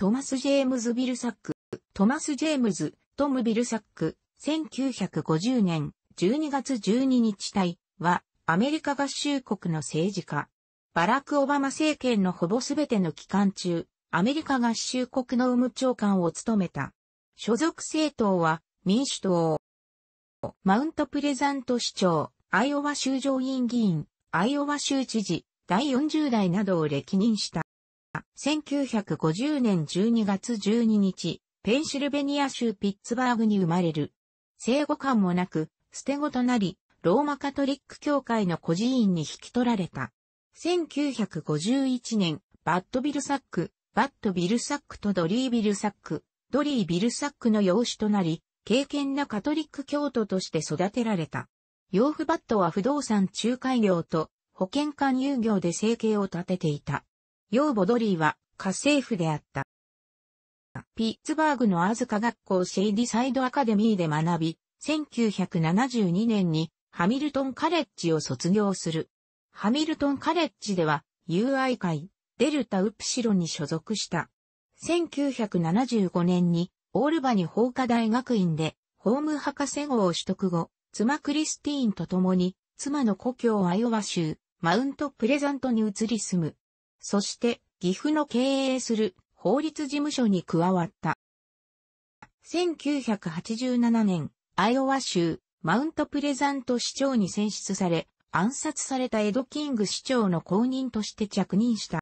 トマス・ジェームズ・ビルサック、トマス・ジェームズ、トム・ビルサック、1950年12月12日隊は、アメリカ合衆国の政治家。バラク・オバマ政権のほぼすべての期間中、アメリカ合衆国の務長官を務めた。所属政党は民主党。マウントプレザント市長、アイオワ州上院議員、アイオワ州知事、第40代などを歴任した。1950年12月12日、ペンシルベニア州ピッツバーグに生まれる。生後感もなく、捨て子となり、ローマカトリック教会の孤児院に引き取られた。1951年、バッドビルサック、バッドビルサックとドリービルサック、ドリービルサックの養子となり、敬虔なカトリック教徒として育てられた。養父バットは不動産仲介業と保険勧誘業で生計を立てていた。ヨーボドリーは家政婦であった。ピッツバーグのアズカ学校シェイディサイドアカデミーで学び、1972年にハミルトンカレッジを卒業する。ハミルトンカレッジでは UI 会、デルタウプシロに所属した。1975年にオールバニ法科大学院で法務博士号を取得後、妻クリスティーンと共に妻の故郷アイオワ州マウントプレザントに移り住む。そして、岐阜の経営する法律事務所に加わった。1987年、アイオワ州、マウントプレザント市長に選出され、暗殺されたエド・キング市長の後任として着任した。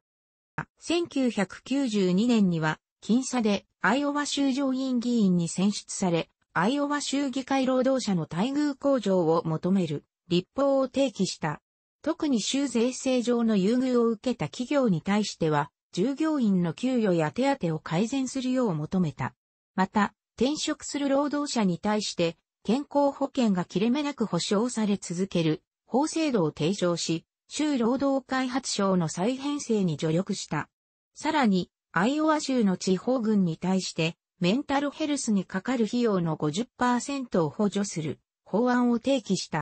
1992年には、僅差でアイオワ州上院議員に選出され、アイオワ州議会労働者の待遇向上を求める立法を提起した。特に州税制上の優遇を受けた企業に対しては、従業員の給与や手当を改善するよう求めた。また、転職する労働者に対して、健康保険が切れ目なく保障され続ける法制度を提唱し、州労働開発省の再編成に助力した。さらに、アイオワ州の地方軍に対して、メンタルヘルスにかかる費用の50%を補助する法案を提起した。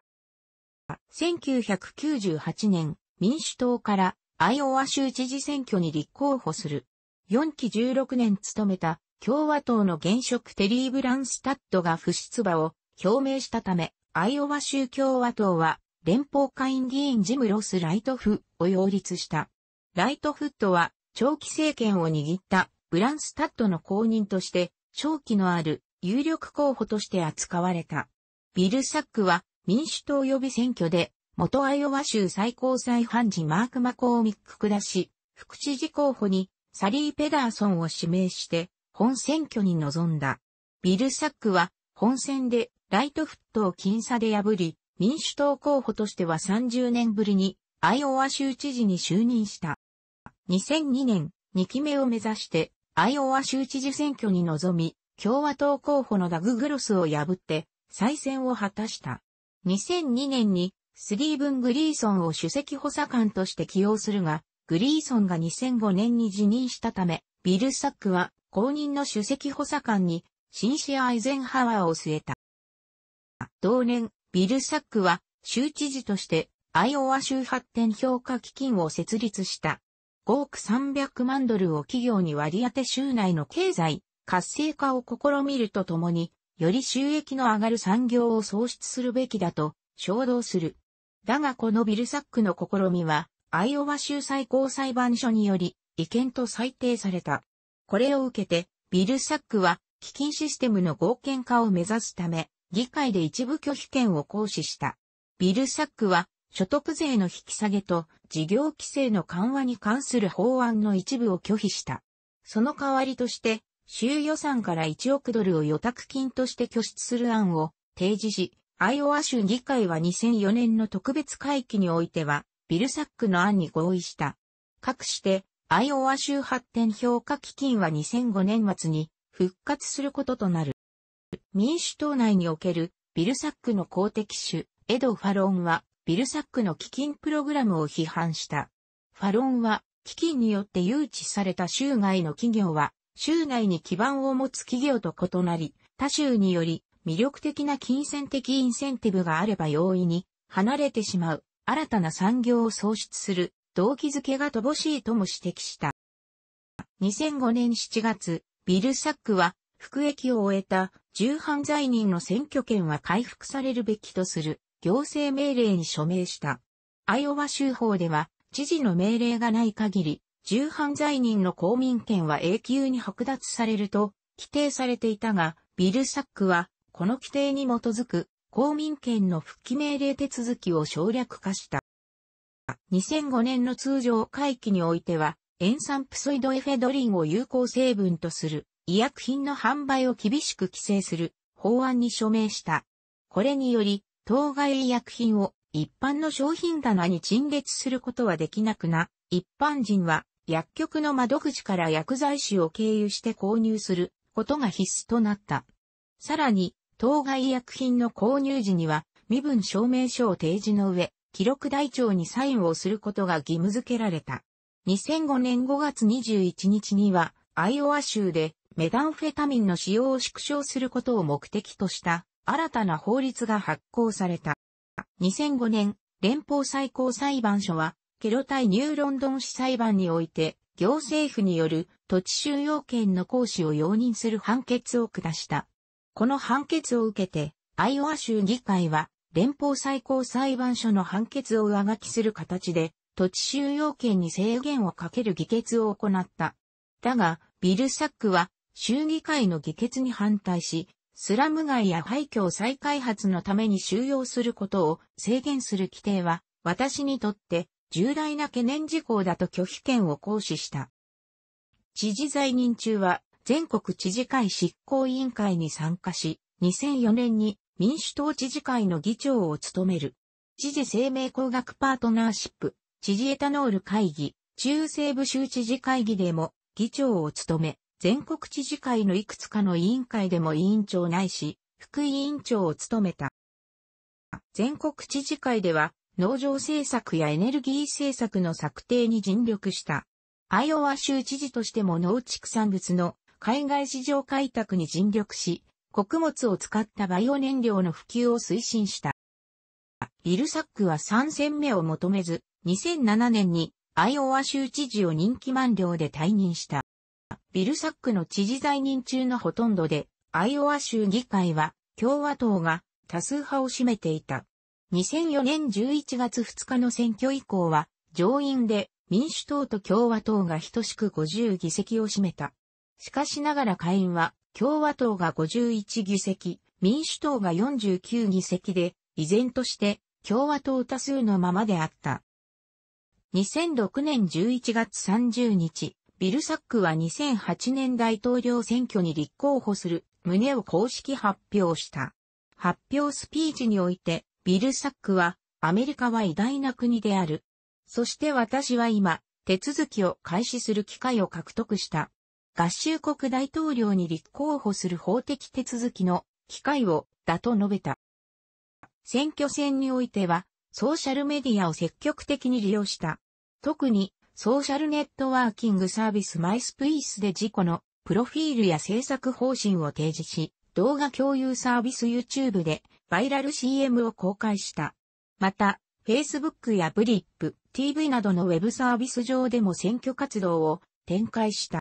1998年、民主党からアイオワ州知事選挙に立候補する。4期16年務めた共和党の現職テリー・ブランスタッドが不出馬を表明したため、アイオワ州共和党は連邦下院議員ジム・ロス・ライトフを擁立した。ライトフットは長期政権を握ったブランスタッドの後任として、長期のある有力候補として扱われた。ビル・サックは民主党予備選挙で、元アイオワ州最高裁判事マーク・マコーミック下し、副知事候補にサリー・ペダーソンを指名して本選挙に臨んだ。ビル・サックは本選でライトフットを僅差で破り、民主党候補としては30年ぶりにアイオワ州知事に就任した。2002年、2期目を目指してアイオワ州知事選挙に臨み、共和党候補のダグ・グロスを破って再選を果たした。2002年にスリーブン・グリーソンを首席補佐官として起用するが、グリーソンが2005年に辞任したため、ビル・サックは後任の首席補佐官にシンシア・アイゼンハワーを据えた。同年、ビル・サックは州知事としてアイオワ州発展評価基金を設立した。5億300万ドルを企業に割り当て州内の経済活性化を試みるとともに、より収益の上がる産業を創出するべきだと衝動する。だがこのビルサックの試みは、アイオワ州最高裁判所により、違憲と裁定された。これを受けて、ビルサックは、基金システムの合憲化を目指すため、議会で一部拒否権を行使した。ビルサックは、所得税の引き下げと事業規制の緩和に関する法案の一部を拒否した。その代わりとして、州予算から1億ドルを予託金として拠出する案を提示し、アイオワ州議会は2004年の特別会期においては、ビルサックの案に合意した。かくして、アイオワ州発展評価基金は2005年末に復活することとなる。民主党内におけるビルサックの公的種、エド・ファロンは、ビルサックの基金プログラムを批判した。ファロンは、基金によって誘致された州外の企業は、州内に基盤を持つ企業と異なり、他州により魅力的な金銭的インセンティブがあれば容易に離れてしまう新たな産業を創出する動機づけが乏しいとも指摘した。2005年7月、ビルサックは服役を終えた重犯罪人の選挙権は回復されるべきとする行政命令に署名した。アイオワ州法では知事の命令がない限り重犯罪人の公民権は永久に剥奪されると規定されていたが、ビルサックは、この規定に基づく公民権の復帰命令手続きを省略化した。2005年の通常会期においては、塩酸プソイドエフェドリンを有効成分とする医薬品の販売を厳しく規制する法案に署名した。これにより、当該医薬品を一般の商品棚に陳列することはできなくな、一般人は薬局の窓口から薬剤師を経由して購入することが必須となった。さらに、当該薬品の購入時には、身分証明書を提示の上、記録台帳にサインをすることが義務付けられた。2005年5月21日には、アイオワ州でメダンフェタミンの使用を縮小することを目的とした新たな法律が発行された。2005年、連邦最高裁判所はケロ対ニューロンドン市裁判において、行政府による土地収容権の行使を容認する判決を下した。この判決を受けて、アイオワ州議会は、連邦最高裁判所の判決を上書きする形で、土地収容権に制限をかける議決を行った。だが、ビルサックは、州議会の議決に反対し、スラム街や廃墟を再開発のために収容することを制限する規定は、私にとって重大な懸念事項だと拒否権を行使した。知事在任中は全国知事会執行委員会に参加し、2004年に民主党知事会の議長を務める。知事生命工学パートナーシップ、知事エタノール会議、中西部州知事会議でも議長を務め、全国知事会のいくつかの委員会でも委員長ないし、副委員長を務めた。全国知事会では農場政策やエネルギー政策の策定に尽力した。アイオワ州知事としても農畜産物の海外市場開拓に尽力し、穀物を使ったバイオ燃料の普及を推進した。ビルサックは参戦目を求めず、2007年にアイオワ州知事を任期満了で退任した。ビルサックの知事在任中のほとんどで、アイオワ州議会は共和党が多数派を占めていた。2004年11月2日の選挙以降は、上院で民主党と共和党が等しく50議席を占めた。しかしながら下院は、共和党が51議席、民主党が49議席で、依然として共和党多数のままであった。2006年11月30日、ビルサックは2008年大統領選挙に立候補する旨を公式発表した。発表スピーチにおいて、ビルサックは、アメリカは偉大な国である。そして私は今、手続きを開始する機会を獲得した。合衆国大統領に立候補する法的手続きの機会を、だと述べた。選挙戦においては、ソーシャルメディアを積極的に利用した。特に、ソーシャルネットワーキングサービスマイスプイスで事故のプロフィールや制作方針を提示し、動画共有サービス YouTube でバイラル CM を公開した。また、Facebook やブリップ、TV などのウェブサービス上でも選挙活動を展開した。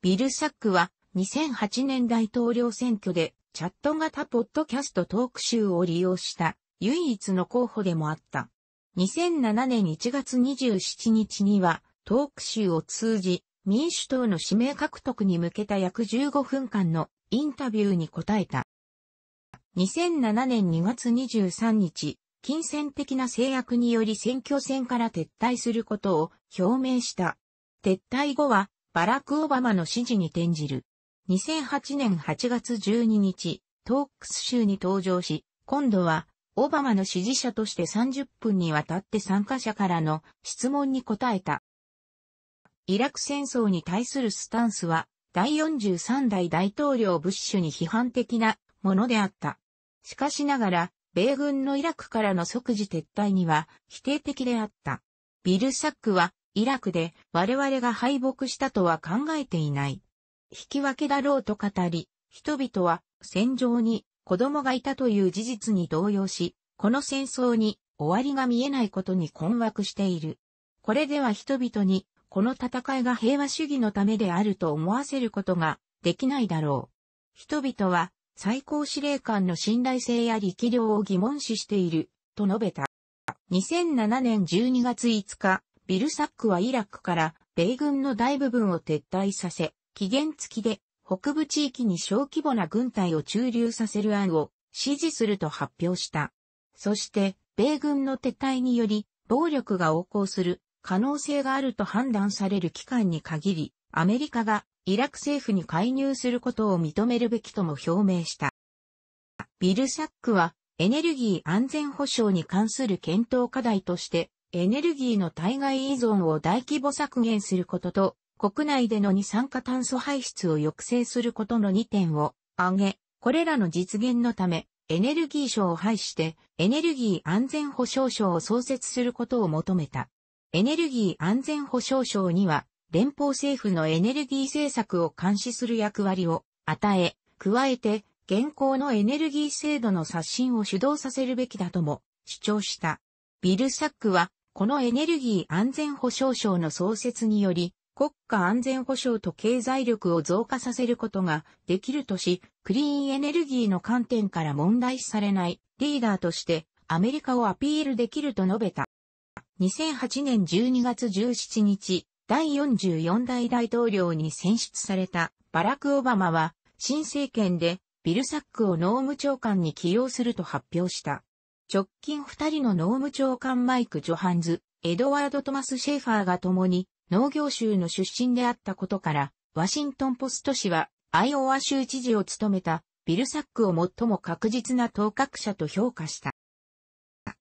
ビル・サックは2008年大統領選挙でチャット型ポッドキャストトーク集を利用した唯一の候補でもあった。2007年1月27日にはトーク集を通じ民主党の指名獲得に向けた約15分間のインタビューに答えた。2007年2月23日、金銭的な制約により選挙戦から撤退することを表明した。撤退後は、バラク・オバマの支持に転じる。2008年8月12日、トークス州に登場し、今度は、オバマの支持者として30分にわたって参加者からの質問に答えた。イラク戦争に対するスタンスは、第43代大統領ブッシュに批判的なものであった。しかしながら、米軍のイラクからの即時撤退には否定的であった。ビルサックは、イラクで我々が敗北したとは考えていない。引き分けだろうと語り、人々は戦場に子供がいたという事実に動揺し、この戦争に終わりが見えないことに困惑している。これでは人々にこの戦いが平和主義のためであると思わせることができないだろう。人々は最高司令官の信頼性や力量を疑問視している、と述べた。2007年12月5日、ビルサックはイラクから米軍の大部分を撤退させ、期限付きで北部地域に小規模な軍隊を駐留させる案を支持すると発表した。そして、米軍の撤退により暴力が横行する可能性があると判断される期間に限り、アメリカがイラク政府に介入することを認めるべきとも表明した。ビルサックは、エネルギー安全保障に関する検討課題として、エネルギーの対外依存を大規模削減することと、国内での二酸化炭素排出を抑制することの2点を挙げ、これらの実現のため、エネルギー省を廃して、エネルギー安全保障省を創設することを求めた。エネルギー安全保障省には、連邦政府のエネルギー政策を監視する役割を与え、加えて、現行のエネルギー制度の刷新を主導させるべきだとも主張した。ビルサックは、このエネルギー安全保障省の創設により、国家安全保障と経済力を増加させることができるとし、クリーンエネルギーの観点から問題視されないリーダーとしてアメリカをアピールできると述べた。2008年12月17日、第44代大統領に選出されたバラク・オバマは、新政権でビルサックを農務長官に起用すると発表した。直近二人の農務長官マイク・ジョハンズ、エドワード・トマス・シェーファーが共に農業州の出身であったことから、ワシントンポスト氏はアイオワ州知事を務めたビルサックを最も確実な当確者と評価した。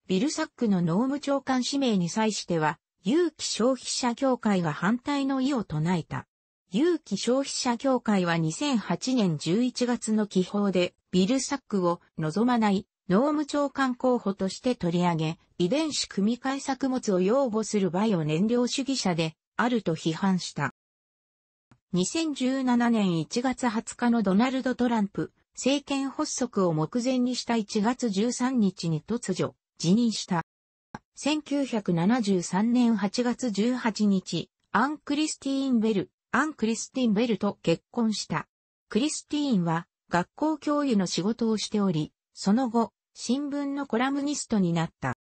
ビルサックの農務長官指名に際しては、有機消費者協会が反対の意を唱えた。有機消費者協会は2008年11月の起法で、ビルサックを望まない農務長官候補として取り上げ、遺伝子組み換え作物を擁護するバイオ燃料主義者であると批判した。2017年1月20日のドナルド・トランプ政権発足を目前にした1月13日に突如辞任した。1973年8月18日、アン・クリスティーン・ベル、アン・クリスティン・ベルと結婚した。クリスティーンは学校教諭の仕事をしており、その後、新聞のコラムニストになった。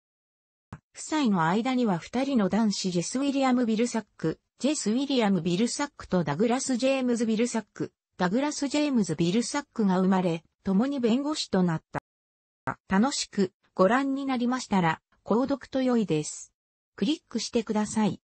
夫妻の間には二人の男子ジェス・ウィリアム・ビルサック、ジェス・ウィリアム・ビルサックとダグラス・ジェームズ・ビルサック、ダグラス・ジェームズ・ビルサックが生まれ、共に弁護士となった。楽しくご覧になりましたら、購読と良いです。クリックしてください。